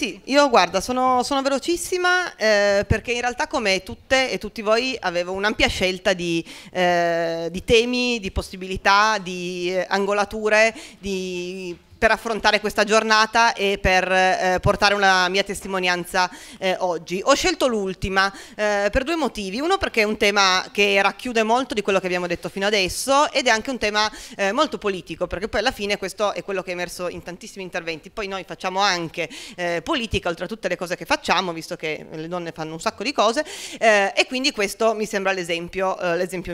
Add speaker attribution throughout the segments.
Speaker 1: Sì, io guarda, sono, sono velocissima eh, perché in realtà come tutte e tutti voi avevo un'ampia scelta di, eh, di temi, di possibilità, di eh, angolature, di per affrontare questa giornata e per eh, portare una mia testimonianza eh, oggi. Ho scelto l'ultima eh, per due motivi, uno perché è un tema che racchiude molto di quello che abbiamo detto fino adesso ed è anche un tema eh, molto politico perché poi alla fine questo è quello che è emerso in tantissimi interventi, poi noi facciamo anche eh, politica oltre a tutte le cose che facciamo visto che le donne fanno un sacco di cose eh, e quindi questo mi sembra l'esempio,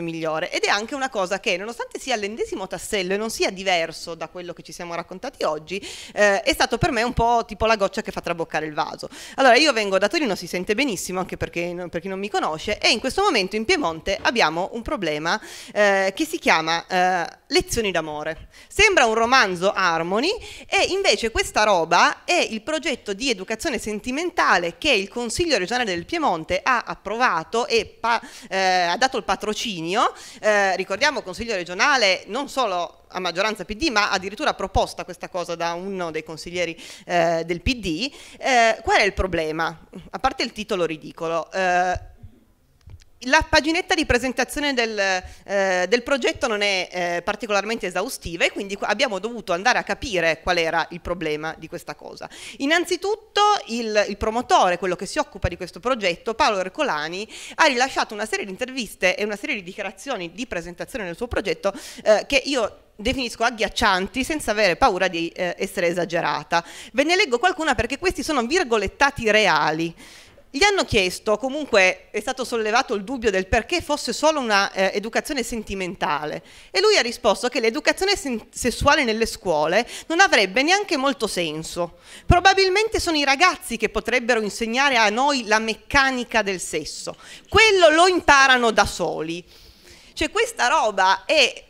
Speaker 1: migliore ed è anche una cosa che nonostante sia l'ennesimo tassello e non sia diverso da quello che ci siamo raccontati arrivati oggi, eh, è stato per me un po' tipo la goccia che fa traboccare il vaso. Allora io vengo da Torino, si sente benissimo anche perché, per chi non mi conosce, e in questo momento in Piemonte abbiamo un problema eh, che si chiama eh, Lezioni d'amore. Sembra un romanzo Harmony e invece questa roba è il progetto di educazione sentimentale che il Consiglio regionale del Piemonte ha approvato e eh, ha dato il patrocinio. Eh, ricordiamo Consiglio regionale non solo a maggioranza PD, ma addirittura proposta questa cosa da uno dei consiglieri eh, del PD. Eh, qual è il problema? A parte il titolo ridicolo. Eh, la paginetta di presentazione del, eh, del progetto non è eh, particolarmente esaustiva e quindi abbiamo dovuto andare a capire qual era il problema di questa cosa. Innanzitutto il, il promotore, quello che si occupa di questo progetto, Paolo Ercolani, ha rilasciato una serie di interviste e una serie di dichiarazioni di presentazione del suo progetto eh, che io definisco agghiaccianti senza avere paura di eh, essere esagerata. Ve ne leggo qualcuna perché questi sono virgolettati reali. Gli hanno chiesto, comunque è stato sollevato il dubbio del perché fosse solo un'educazione eh, sentimentale e lui ha risposto che l'educazione sessuale nelle scuole non avrebbe neanche molto senso. Probabilmente sono i ragazzi che potrebbero insegnare a noi la meccanica del sesso. Quello lo imparano da soli. Cioè questa roba è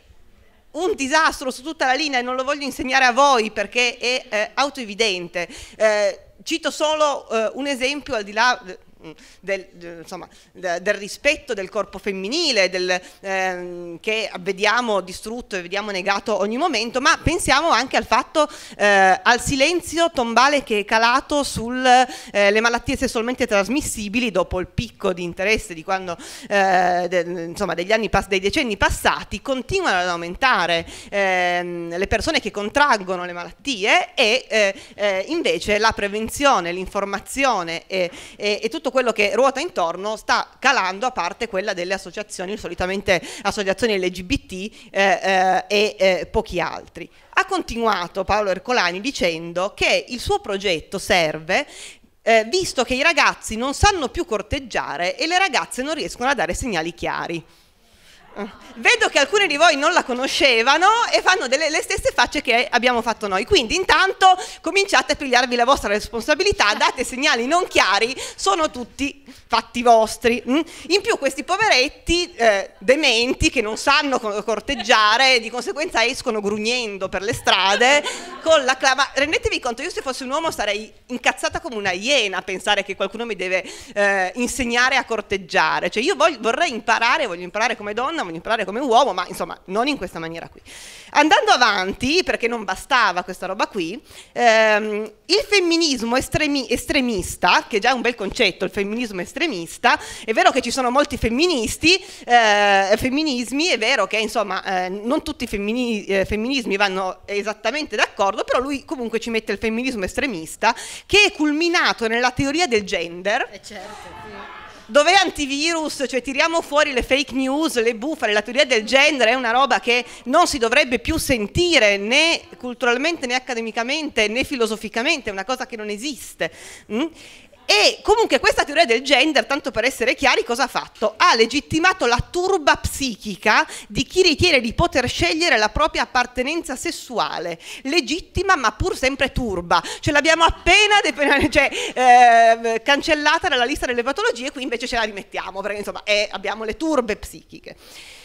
Speaker 1: un disastro su tutta la linea e non lo voglio insegnare a voi perché è eh, autoevidente. Eh, cito solo eh, un esempio al di là Mm, del, insomma, del, rispetto del corpo femminile del, ehm, che vediamo distrutto e vediamo negato ogni momento, ma pensiamo anche al fatto, eh, al silenzio tombale che è calato sulle eh, malattie sessualmente trasmissibili dopo il picco di interesse di quando, eh, de, insomma, degli anni pass- dei decenni passati, continuano ad aumentare ehm, le persone che contraggono le malattie e eh, eh, invece la prevenzione, l'informazione e, e, e tutto tutto quello che ruota intorno sta calando a parte quella delle associazioni, solitamente associazioni LGBT eh, eh, e eh, pochi altri. Ha continuato Paolo Ercolani dicendo che il suo progetto serve eh, visto che i ragazzi non sanno più corteggiare e le ragazze non riescono a dare segnali chiari. Vedo che alcuni di voi non la conoscevano e fanno delle, le stesse facce che abbiamo fatto noi. Quindi intanto cominciate a pigliarvi la vostra responsabilità, date segnali non chiari, sono tutti fatti vostri. Mm? In più questi poveretti eh, dementi che non sanno corteggiare di conseguenza escono grugnendo per le strade con la clava. Rendetevi conto, io se fossi un uomo sarei incazzata come una iena a pensare che qualcuno mi deve eh, insegnare a corteggiare. Cioè io voglio, vorrei imparare, voglio imparare come donna, manipolare come un uomo, ma insomma non in questa maniera qui. Andando avanti, perché non bastava questa roba qui, ehm, il femminismo estremi- estremista, che è già un bel concetto, il femminismo estremista, è vero che ci sono molti femministi, eh, femminismi, è vero che insomma eh, non tutti i femmini- eh, femminismi vanno esattamente d'accordo, però lui comunque ci mette il femminismo estremista, che è culminato nella teoria del gender. E eh, certo, sì dov'è antivirus? Cioè tiriamo fuori le fake news, le bufale, la teoria del genere, è una roba che non si dovrebbe più sentire né culturalmente né accademicamente né filosoficamente, è una cosa che non esiste. Mm? E comunque questa teoria del gender, tanto per essere chiari, cosa ha fatto? Ha legittimato la turba psichica di chi ritiene di poter scegliere la propria appartenenza sessuale, legittima ma pur sempre turba. Ce l'abbiamo appena cioè, eh, cancellata dalla lista delle patologie, qui invece ce la rimettiamo, perché insomma eh, abbiamo le turbe psichiche.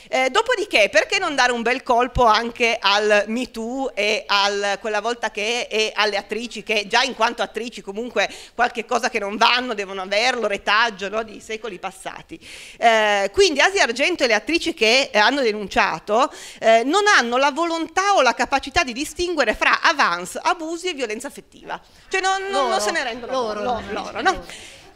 Speaker 1: Eh, dopodiché, perché non dare un bel colpo anche al Me Too e al, quella volta che e alle attrici, che già in quanto attrici comunque qualche cosa che non non vanno devono averlo, retaggio no, di secoli passati. Eh, quindi Asia Argento e le attrici che eh, hanno denunciato eh, non hanno la volontà o la capacità di distinguere fra avance, abusi e violenza affettiva. Cioè non, loro, non se ne rendono loro, loro, loro no?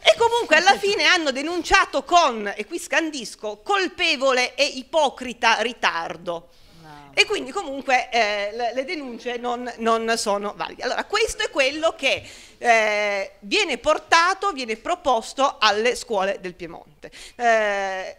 Speaker 1: E comunque alla fine hanno denunciato con, e qui scandisco, colpevole e ipocrita ritardo. E quindi comunque eh, le denunce non, non, sono valide. Allora questo è quello che eh, viene portato, viene proposto alle scuole del Piemonte. Eh,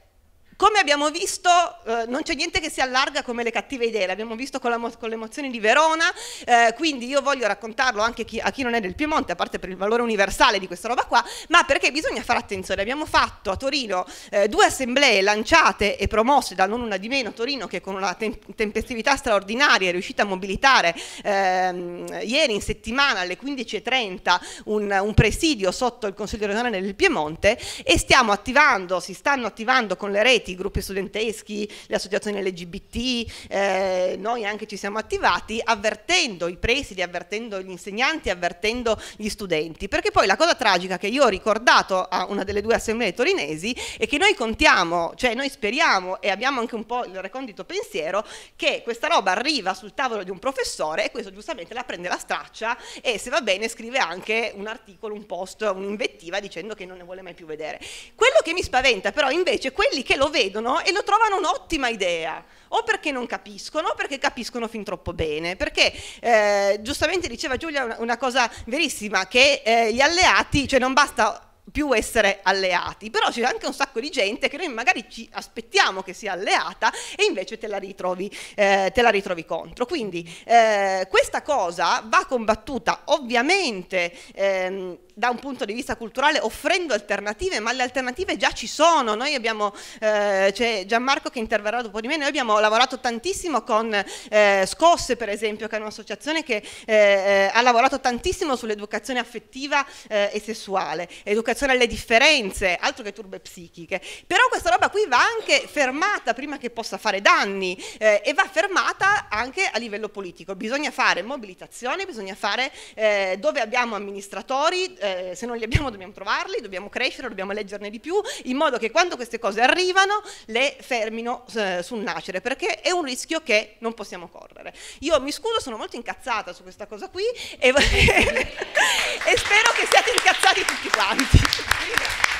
Speaker 1: come abbiamo visto, eh, non c'è niente che si allarga come le cattive idee, l'abbiamo visto con, la, con, le emozioni di Verona, eh, quindi io voglio raccontarlo anche chi, a chi non è del Piemonte, a parte per il valore universale di questa roba qua, ma perché bisogna fare attenzione. Abbiamo fatto a Torino eh, due assemblee lanciate e promosse da non una di meno Torino, che con una tem tempestività straordinaria è riuscita a mobilitare ehm, ieri in settimana alle 15.30 un, un presidio sotto il Consiglio regionale del Piemonte e stiamo attivando, si stanno attivando con le reti studenti, i gruppi studenteschi, le associazioni LGBT, eh, noi anche ci siamo attivati avvertendo i presidi, avvertendo gli insegnanti, avvertendo gli studenti, perché poi la cosa tragica che io ho ricordato a una delle due assemblee torinesi è che noi contiamo, cioè noi speriamo e abbiamo anche un po' il recondito pensiero che questa roba arriva sul tavolo di un professore e questo giustamente la prende la straccia e se va bene scrive anche un articolo, un post, un'invettiva dicendo che non ne vuole mai più vedere. Quello che mi spaventa però invece quelli che lo vedono vedono e lo trovano un'ottima idea o perché non capiscono o perché capiscono fin troppo bene, perché eh, giustamente diceva Giulia una, una cosa verissima, che eh, gli alleati, cioè non basta più essere alleati, però c'è anche un sacco di gente che noi magari ci aspettiamo che sia alleata e invece te la ritrovi, eh, te la ritrovi contro. Quindi eh, questa cosa va combattuta ovviamente. Ehm, da un punto di vista culturale offrendo alternative, ma le alternative già ci sono. Noi abbiamo, eh, c'è Gianmarco che interverrà dopo di me, noi abbiamo lavorato tantissimo con eh, Scosse per esempio, che è un'associazione che eh, eh ha lavorato tantissimo sull'educazione affettiva eh, e sessuale, educazione alle differenze, altro che turbe psichiche. Però questa roba qui va anche fermata prima che possa fare danni eh, e va fermata anche a livello politico. Bisogna fare mobilitazione, bisogna fare dove abbiamo amministratori, eh, se non li abbiamo dobbiamo trovarli, dobbiamo crescere, dobbiamo leggerne di più, in modo che quando queste cose arrivano le fermino eh, sul nascere, perché è un rischio che non possiamo correre. Io mi scuso, sono molto incazzata su questa cosa qui e, e spero che siate incazzati tutti quanti.